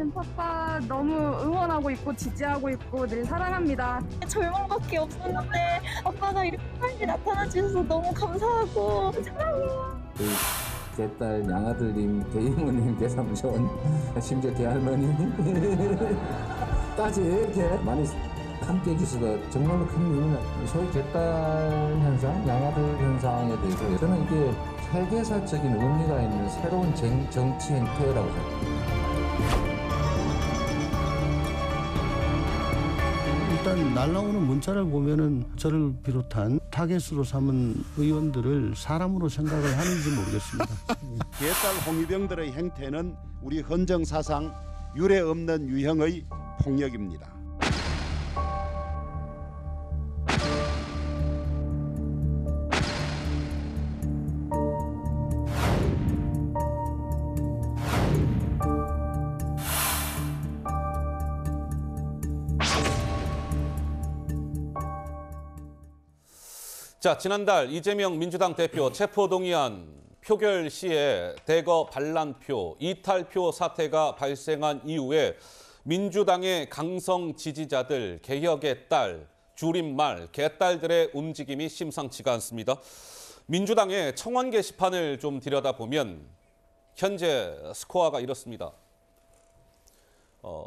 해주신 파파 너무 응원하고 있고 지지하고 있고 늘 사랑합니다. 젊은 밖에 없었는데 아빠가 이렇게 빨리 나타나 주셔서 너무 감사하고 사랑해요. 그, 제딸 양아들님, 대이모님, 대삼촌, 심지어 대할머니 까지 이렇게 많이 함께 해주셔서 정말로 큰 의미가 소위 제딸 현상, 양아들 현상에 대해서 저는 이게 세계사적인 의미가 있는 새로운 정, 정치 행태라고 생각합니다. 날라오는 문자를 보면은 저를 비롯한 타겟으로 삼은 의원들을 사람으로 생각을 하는지 모르겠습니다. 개딸 홍위병들의 행태는 우리 헌정 사상 유례 없는 유형의 폭력입니다. 자, 지난달 이재명 민주당 대표 체포동의안 표결 시에 대거 반란표, 이탈표 사태가 발생한 이후에 민주당의 강성 지지자들, 개혁의 딸, 줄임말, 개딸들의 움직임이 심상치가 않습니다. 민주당의 청원 게시판을 좀 들여다보면 현재 스코어가 이렇습니다. 어,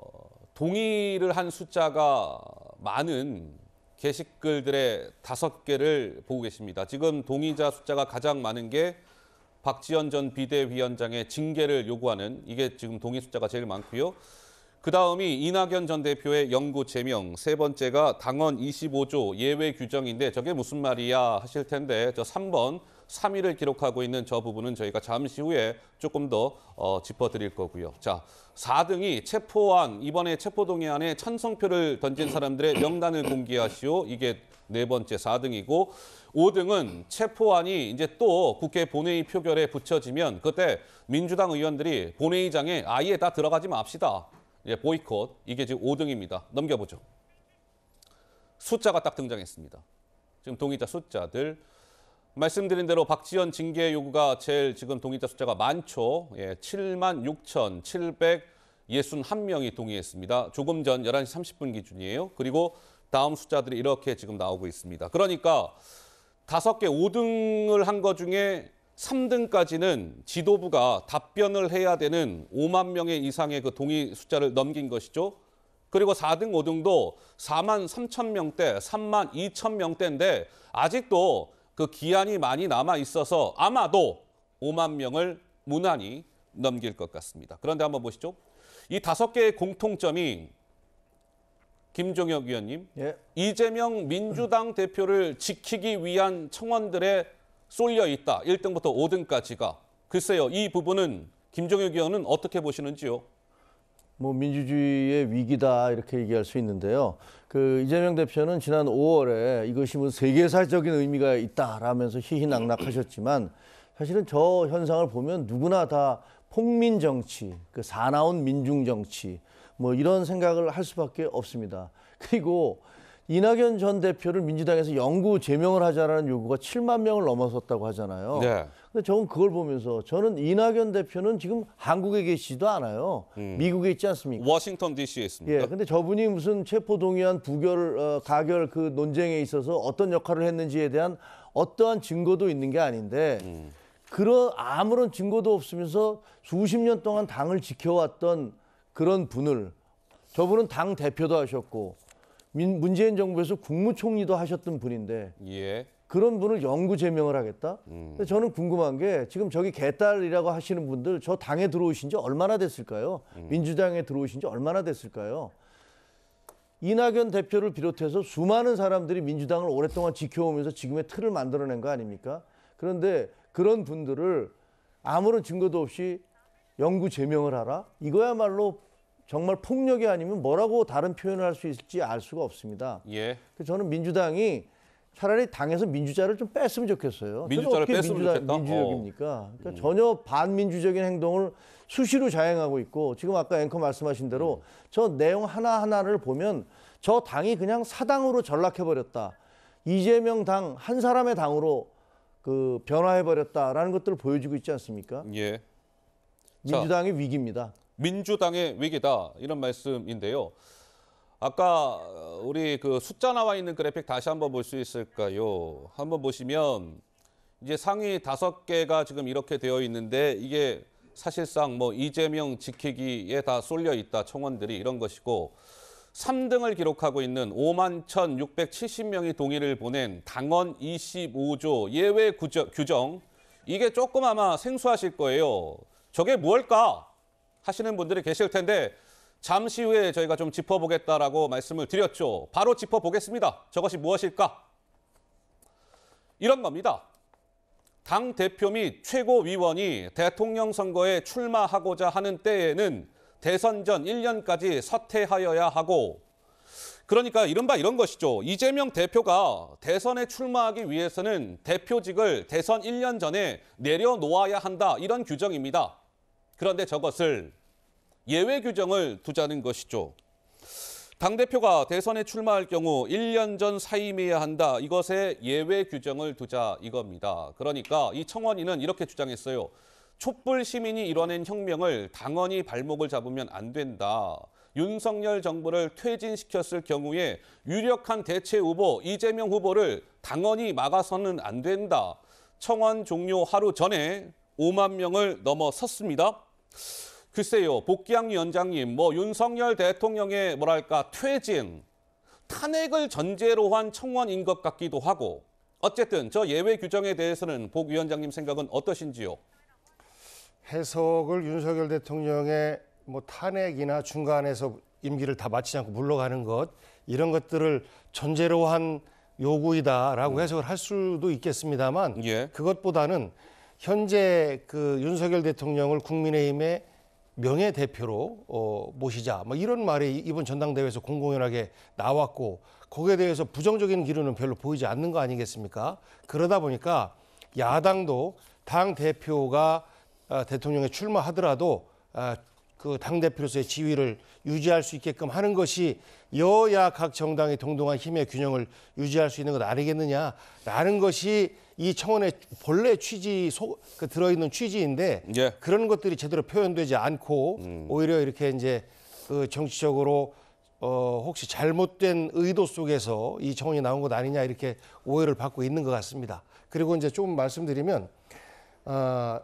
동의를 한 숫자가 많은 게시글들의 다섯 개를 보고 계십니다. 지금 동의자 숫자가 가장 많은 게 박지원 전 비대위원장의 징계를 요구하는 이게 지금 동의 숫자가 제일 많고요. 그 다음이 이낙연 전 대표의 영구 제명, 세 번째가 당원 25조 예외 규정인데 저게 무슨 말이야 하실 텐데 저 3번 3위를 기록하고 있는 저 부분은 저희가 잠시 후에 조금 더 어, 짚어드릴 거고요. 자, 4등이 체포안, 이번에 체포동의안에 찬성표를 던진 사람들의 명단을 공개하시오. 이게 네 번째 4등이고 5등은 체포안이 이제 또 국회 본회의 표결에 붙여지면 그때 민주당 의원들이 본회의장에 아예 다 들어가지 맙시다. 예, 보이콧. 이게 지금 5등입니다. 넘겨보죠. 숫자가 딱 등장했습니다. 지금 동의자 숫자들 말씀드린 대로 박지원 징계 요구가 제일 지금 동의자 숫자가 많죠. 예, 7만 6,761명이 동의했습니다. 조금 전 11시 30분 기준이에요. 그리고 다음 숫자들이 이렇게 지금 나오고 있습니다. 그러니까 다개 5등을 한 것 중에 3등까지는 지도부가 답변을 해야 되는 5만 명의 이상의 그 동의 숫자를 넘긴 것이죠. 그리고 4등, 5등도 4만 3천 명대, 3만 2천 명대인데 아직도 그 기한이 많이 남아 있어서 아마도 5만 명을 무난히 넘길 것 같습니다. 그런데 한번 보시죠. 이 다섯 개의 공통점이 김종혁 위원님, 예. 이재명 민주당 대표를 지키기 위한 청원들의 쏠려 있다. 1등부터 5등까지가. 글쎄요, 이 부분은 김종혁 의원은 어떻게 보시는지요? 뭐 민주주의의 위기다 이렇게 얘기할 수 있는데요. 그 이재명 대표는 지난 5월에 이것이 뭐 세계사적인 의미가 있다라면서 희희낙낙하셨지만 사실은 저 현상을 보면 누구나 다 폭민 정치, 그 사나운 민중 정치 뭐 이런 생각을 할 수밖에 없습니다. 그리고 이낙연 전 대표를 민주당에서 영구 제명을 하자라는 요구가 7만 명을 넘어섰다고 하잖아요. 네. 근데 저는 그걸 보면서 저는 이낙연 대표는 지금 한국에 계시지도 않아요. 음. 미국에 있지 않습니까? 워싱턴 D.C.에 있습니다. 예, 근데 저분이 무슨 체포 동의안 부결 어, 가결 그 논쟁에 있어서 어떤 역할을 했는지에 대한 어떠한 증거도 있는 게 아닌데 음. 그런 아무런 증거도 없으면서 수십 년 동안 당을 지켜왔던 그런 분을 저분은 당 대표도 하셨고 문재인 정부에서 국무총리도 하셨던 분인데 예. 그런 분을 영구 제명을 하겠다. 음. 근 저는 궁금한 게 지금 저기 개딸이라고 하시는 분들 저 당에 들어오신 지 얼마나 됐을까요? 음. 민주당에 들어오신 지 얼마나 됐을까요? 이낙연 대표를 비롯해서 수많은 사람들이 민주당을 오랫동안 지켜오면서 지금의 틀을 만들어낸 거 아닙니까? 그런데 그런 분들을 아무런 증거도 없이 영구 제명을 하라? 이거야말로 정말 폭력이 아니면 뭐라고 다른 표현을 할 수 있을지 알 수가 없습니다. 예. 저는 민주당이 차라리 당에서 민주자를 좀 뺐으면 좋겠어요. 민주자를 뺐으면 민주자, 좋겠다. 민주적입니까? 그러니까 음. 전혀 반민주적인 행동을 수시로 자행하고 있고 지금 아까 앵커 말씀하신 대로 저 내용 하나 하나를 보면 저 당이 그냥 사당으로 전락해 버렸다. 이재명 당 한 사람의 당으로 그 변화해 버렸다라는 것들을 보여주고 있지 않습니까? 예. 민주당의 자, 위기입니다. 민주당의 위기다 이런 말씀인데요. 아까 어, 우리 그 숫자 나와 있는 그래픽 다시 한번 볼 수 있을까요? 한번 보시면 이제 상위 다섯 개가 지금 이렇게 되어 있는데 이게 사실상 뭐 이재명 지키기에 다 쏠려 있다 청원들이 이런 것이고 3등을 기록하고 있는 5만 1,670명이 동의를 보낸 당원 25조 예외 구저, 규정 이게 조금 아마 생소하실 거예요. 저게 무까 하시는 분들이 계실 텐데 잠시 후에 저희가 좀 짚어보겠다라고 말씀을 드렸죠. 바로 짚어보겠습니다. 저것이 무엇일까? 이런 겁니다. 당 대표 및 최고위원이 대통령 선거에 출마하고자 하는 때에는 대선 전 1년까지 사퇴하여야 하고 그러니까 이른바 이런 것이죠. 이재명 대표가 대선에 출마하기 위해서는 대표직을 대선 1년 전에 내려놓아야 한다. 이런 규정입니다. 그런데 저것을 예외 규정을 두자는 것이죠. 당대표가 대선에 출마할 경우 1년 전 사임해야 한다. 이것에 예외 규정을 두자 이겁니다. 그러니까 이 청원인은 이렇게 주장했어요. 촛불 시민이 이뤄낸 혁명을 당원이 발목을 잡으면 안 된다. 윤석열 정부를 퇴진시켰을 경우에 유력한 대체 후보 이재명 후보를 당원이 막아서는 안 된다. 청원 종료 하루 전에 5만 명을 넘어섰습니다. 글쎄요, 복귀양 위원장님, 뭐 윤석열 대통령의 뭐랄까 퇴진, 탄핵을 전제로 한 청원인 것 같기도 하고 어쨌든 저 예외 규정에 대해서는 복 위원장님 생각은 어떠신지요? 해석을 윤석열 대통령의 뭐 탄핵이나 중간에서 임기를 다 마치지 않고 물러가는 것 이런 것들을 전제로 한 요구이다라고 음. 해석을 할 수도 있겠습니다만 예. 그것보다는 현재 그 윤석열 대통령을 국민의힘의 명예 대표로 어, 모시자 뭐 이런 말이 이번 전당대회에서 공공연하게 나왔고 거기에 대해서 부정적인 기류는 별로 보이지 않는 거 아니겠습니까? 그러다 보니까 야당도 당 대표가 어, 대통령에 출마하더라도 어, 그당 대표로서의 지위를 유지할 수 있게끔 하는 것이 여야 각 정당의 동등한 힘의 균형을 유지할 수 있는 것 아니겠느냐라는 것이 이 청원의 본래 취지 속그 들어있는 취지인데 예. 그런 것들이 제대로 표현되지 않고 음. 오히려 이렇게 이제 그 정치적으로 어, 혹시 잘못된 의도 속에서 이 청원이 나온 것 아니냐 이렇게 오해를 받고 있는 것 같습니다. 그리고 이제 조금 말씀드리면 어,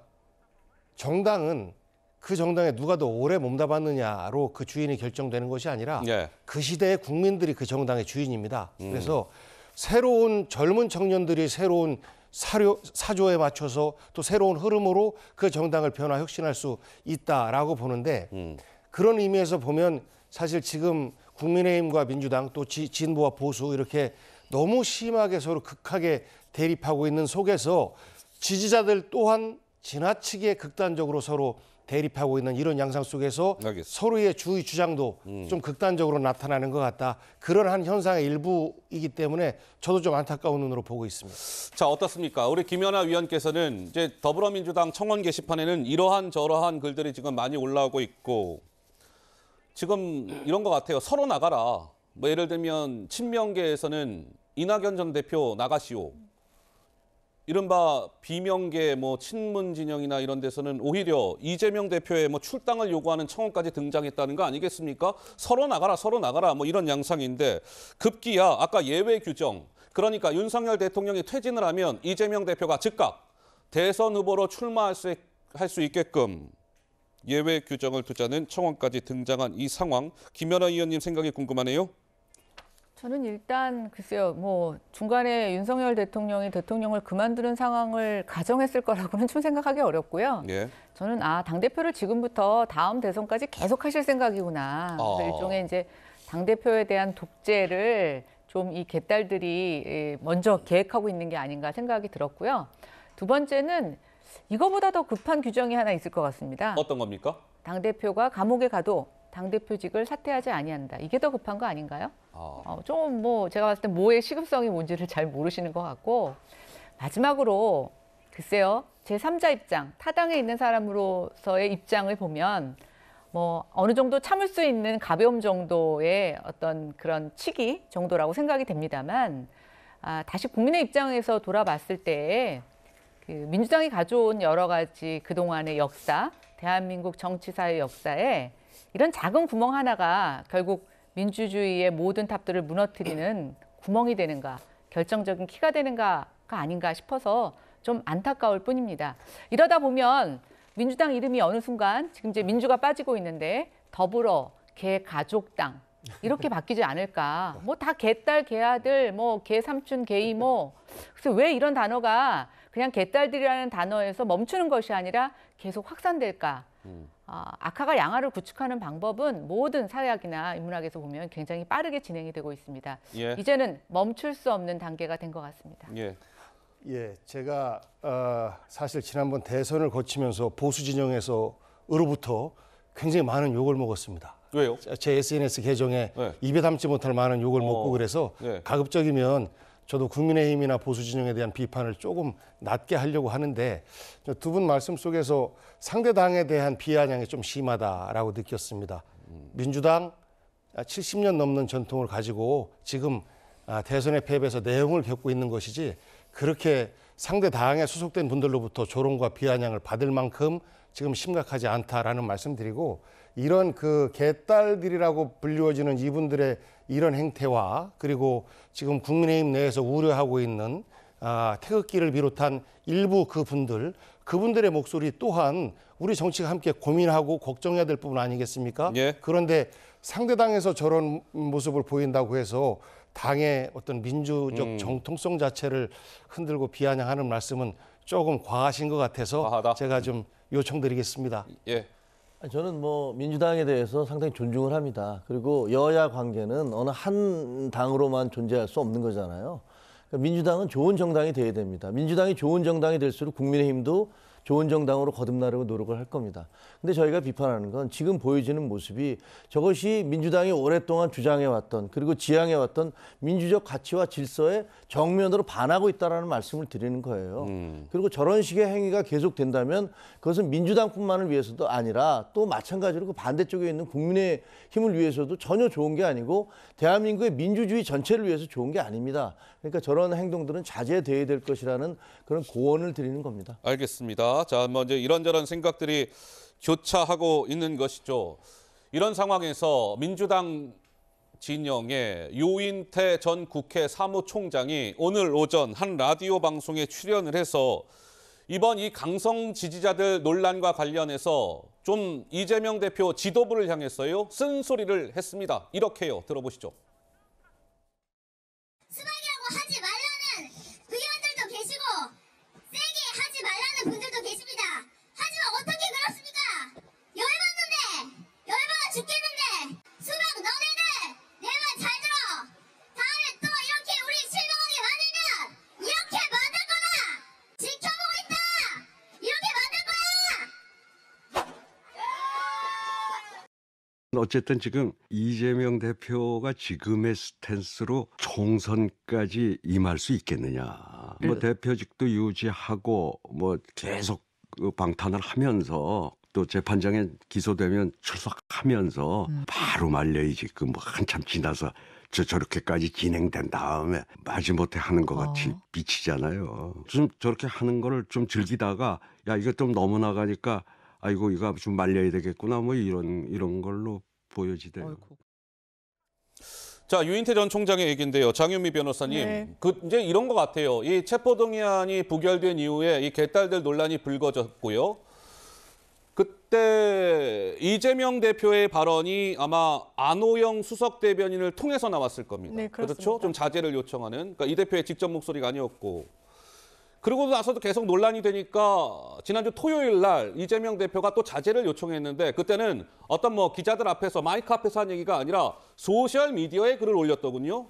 정당은 그 정당에 누가 더 오래 몸담았느냐로 그 주인이 결정되는 것이 아니라 예. 그 시대의 국민들이 그 정당의 주인입니다. 음. 그래서 새로운 젊은 청년들이 새로운 사료, 사조에 맞춰서 또 새로운 흐름으로 그 정당을 변화 혁신할 수 있다라고 보는데 음. 그런 의미에서 보면 사실 지금 국민의힘과 민주당 또 지, 진보와 보수 이렇게 너무 심하게 서로 극하게 대립하고 있는 속에서 지지자들 또한 지나치게 극단적으로 서로 대립하고 있는 이런 양상 속에서 알겠습니다. 서로의 주의 주장도 음. 좀 극단적으로 나타나는 것 같다. 그러한 현상의 일부이기 때문에 저도 좀 안타까운 눈으로 보고 있습니다. 자 어떻습니까? 우리 김연아 위원께서는 이제 더불어민주당 청원 게시판에는 이러한 저러한 글들이 지금 많이 올라오고 있고 지금 이런 것 같아요. 서로 나가라. 뭐 예를 들면 친명계에서는 이낙연 전 대표 나가시오. 이른바 비명계 뭐 친문 진영이나 이런 데서는 오히려 이재명 대표의 뭐 출당을 요구하는 청원까지 등장했다는 거 아니겠습니까? 서로 나가라 서로 나가라 뭐 이런 양상인데 급기야 아까 예외 규정 그러니까 윤석열 대통령이 퇴진을 하면 이재명 대표가 즉각 대선 후보로 출마할 수, 할 수 있게끔 예외 규정을 두자는 청원까지 등장한 이 상황 김연아 의원님 생각이 궁금하네요. 저는 일단 글쎄요, 뭐 중간에 윤석열 대통령이 대통령을 그만두는 상황을 가정했을 거라고는 좀 생각하기 어렵고요. 예. 저는 아, 당대표를 지금부터 다음 대선까지 계속 하실 생각이구나. 아. 그래서 일종의 이제 당대표에 대한 독재를 좀 이 개딸들이 예, 먼저 계획하고 있는 게 아닌가 생각이 들었고요. 두 번째는 이거보다 더 급한 규정이 하나 있을 것 같습니다. 어떤 겁니까? 당대표가 감옥에 가도 당대표직을 사퇴하지 아니한다. 이게 더 급한 거 아닌가요? 아. 어. 어, 좀뭐 제가 봤을 때 뭐의 시급성이 뭔지를 잘 모르시는 것 같고 마지막으로 글쎄요 제3자 입장 타당에 있는 사람으로서의 입장을 보면 뭐 어느 정도 참을 수 있는 가벼움 정도의 어떤 그런 치기 정도라고 생각이 됩니다만 아, 다시 국민의 입장에서 돌아봤을 때그 민주당이 가져온 여러 가지 그동안의 역사 대한민국 정치사의 역사에 이런 작은 구멍 하나가 결국 민주주의의 모든 탑들을 무너뜨리는 구멍이 되는가, 결정적인 키가 되는가가 아닌가 싶어서 좀 안타까울 뿐입니다. 이러다 보면 민주당 이름이 어느 순간 지금 이제 민주가 빠지고 있는데 더불어 개가족당 이렇게 바뀌지 않을까. 뭐 다 개딸, 개아들, 뭐 개삼촌, 뭐 개이모. 그래서 왜 이런 단어가 그냥 개딸들이라는 단어에서 멈추는 것이 아니라 계속 확산될까. 음. 어, 악화가 양화를 구축하는 방법은 모든 사회학이나 인문학에서 보면 굉장히 빠르게 진행이 되고 있습니다. 예. 이제는 멈출 수 없는 단계가 된 것 같습니다. 예. 예, 제가 어, 사실 지난번 대선을 거치면서 보수 진영에서 으로부터 굉장히 많은 욕을 먹었습니다. 왜요? 제 SNS 계정에 네. 입에 담지 못할 많은 욕을 어, 먹고 그래서 네. 가급적이면 저도 국민의힘이나 보수 진영에 대한 비판을 조금 낮게 하려고 하는데 두 분 말씀 속에서 상대 당에 대한 비아냥이 좀 심하다라고 느꼈습니다. 민주당 70년 아, 넘는 전통을 가지고 지금 아, 대선의 패배에서 내용을 겪고 있는 것이지 그렇게 상대 당에 소속된 분들로부터 조롱과 비아냥을 받을 만큼 지금 심각하지 않다라는 말씀드리고 이런 그 개딸들이라고 불리워지는 이분들의 이런 행태와 그리고 지금 국민의힘 내에서 우려하고 있는 아, 태극기를 비롯한 일부 그분들 그분들의 목소리 또한 우리 정치가 함께 고민하고 걱정해야 될 부분 아니겠습니까? 예. 그런데 상대당에서 저런 모습을 보인다고 해서 당의 어떤 민주적 음. 정통성 자체를 흔들고 비아냥하는 말씀은 조금 과하신 것 같아서 과하다. 제가 좀 요청드리겠습니다. 예. 저는 뭐 민주당에 대해서 상당히 존중을 합니다. 그리고 여야 관계는 어느 한 당으로만 존재할 수 없는 거잖아요. 그러니까 민주당은 좋은 정당이 돼야 됩니다. 민주당이 좋은 정당이 될수록 국민의힘도 좋은 정당으로 거듭나려고 노력을 할 겁니다. 근데 저희가 비판하는 건 지금 보여지는 모습이 저것이 민주당이 오랫동안 주장해왔던 그리고 지향해왔던 민주적 가치와 질서에 정면으로 반하고 있다는 말씀을 드리는 거예요. 음. 그리고 저런 식의 행위가 계속된다면 그것은 민주당뿐만을 위해서도 아니라 또 마찬가지로 그 반대쪽에 있는 국민의 힘을 위해서도 전혀 좋은 게 아니고 대한민국의 민주주의 전체를 위해서 좋은 게 아닙니다. 그러니까 저런 행동들은 자제돼야 될 것이라는 그런 고언을 드리는 겁니다. 알겠습니다. 자, 뭐 이제 이런저런 생각들이 교차하고 있는 것이죠. 이런 상황에서 민주당 진영의 요인태 전 국회 사무총장이 오늘 오전 한 라디오 방송에 출연을 해서 이번 이 강성 지지자들 논란과 관련해서 좀 이재명 대표 지도부를 향해서요 쓴소리를 했습니다. 이렇게요. 들어보시죠. 어쨌든 지금 이재명 대표가 지금의 스탠스로 총선까지 임할 수 있겠느냐. 뭐 네. 대표직도 유지하고 뭐 계속 그 방탄을 하면서 또 재판장에 기소되면 출석하면서 음. 바로 말려야지 그뭐 한참 지나서 저 저렇게까지 진행된 다음에 마지못해 하는 것 같이 어. 미치잖아요. 좀 저렇게 하는 거를 좀 즐기다가 야 이거 좀 넘어 나가니까 아이고 이거 좀 말려야 되겠구나 뭐 이런 이런 걸로 보여지대요. 어이구. 자 유인태 전 총장의 얘기인데요. 장윤미 변호사님, 네. 그 이제 이런 것 같아요. 이 체포동의안이 부결된 이후에 이 개딸들 논란이 불거졌고요. 그때 이재명 대표의 발언이 아마 안호영 수석 대변인을 통해서 나왔을 겁니다. 네, 그렇죠? 좀 자제를 요청하는. 그러니까 이 대표의 직접 목소리가 아니었고 그러고 나서도 계속 논란이 되니까 지난주 토요일 날 이재명 대표가 또 자제를 요청했는데 그때는 어떤 뭐 기자들 앞에서 마이크 앞에서 한 얘기가 아니라 소셜 미디어에 글을 올렸더군요.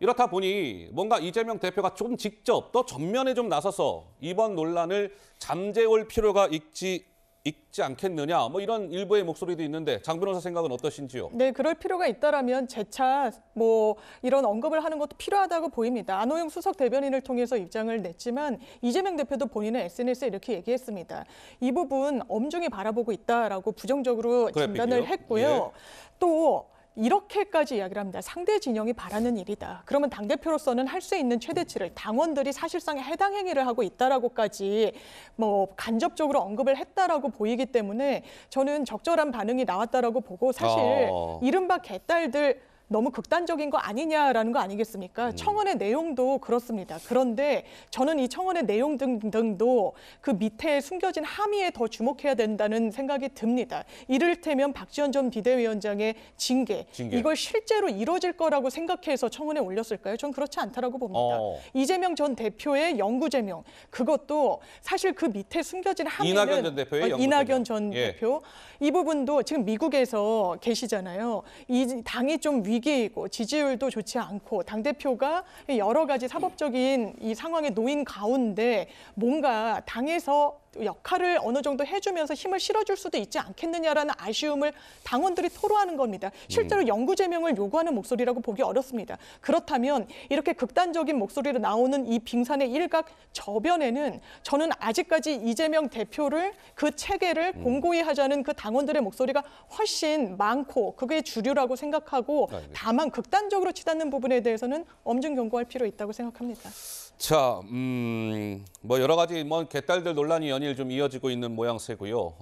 이렇다 보니 뭔가 이재명 대표가 좀 직접 또 전면에 좀 나서서 이번 논란을 잠재울 필요가 있지 읽지 않겠느냐 뭐 이런 일부의 목소리도 있는데 장 변호사 생각은 어떠신지요? 네, 그럴 필요가 있다라면 재차 뭐 이런 언급을 하는 것도 필요하다고 보입니다. 안호영 수석 대변인을 통해서 입장을 냈지만 이재명 대표도 본인의 SNS에 이렇게 얘기했습니다. 이 부분 엄중히 바라보고 있다라고 부정적으로 그래픽이요? 진단을 했고요. 예. 또 이렇게까지 이야기를 합니다. 상대 진영이 바라는 일이다. 그러면 당 대표로서는 할 수 있는 최대치를 당원들이 사실상 해당 행위를 하고 있다라고까지 뭐 간접적으로 언급을 했다라고 보이기 때문에 저는 적절한 반응이 나왔다라고 보고 사실 아. 이른바 개딸들 너무 극단적인 거 아니냐라는 거 아니겠습니까? 음. 청원의 내용도 그렇습니다. 그런데 저는 이 청원의 내용 등등도 그 밑에 숨겨진 함의에 더 주목해야 된다는 생각이 듭니다. 이를테면 박지원 전 비대위원장의 징계, 징계. 이걸 실제로 이뤄질 거라고 생각해서 청원에 올렸을까요? 전 그렇지 않다라고 봅니다. 어. 이재명 전 대표의 영구 제명 그것도 사실 그 밑에 숨겨진 함의는 이낙연 전 대표의 어, 영구 이낙연 전 예. 대표 이 부분도 지금 미국에서 계시잖아요. 이 당이 좀 위. 위기이고 지지율도 좋지 않고 당대표가 여러 가지 사법적인 이 상황에 놓인 가운데 뭔가 당에서 역할을 어느 정도 해주면서 힘을 실어줄 수도 있지 않겠느냐라는 아쉬움을 당원들이 토로하는 겁니다. 실제로 영구 음. 제명을 요구하는 목소리라고 보기 어렵습니다. 그렇다면 이렇게 극단적인 목소리로 나오는 이 빙산의 일각 저변에는 저는 아직까지 이재명 대표를 그 체계를 음. 공고히 하자는 그 당원들의 목소리가 훨씬 많고 그게 주류라고 생각하고 아, 네. 다만 극단적으로 치닫는 부분에 대해서는 엄중 경고할 필요 있다고 생각합니다. 자, 음, 뭐 여러 가지 뭐 개딸들 논란이 연일 좀 이어지고 있는 모양새고요.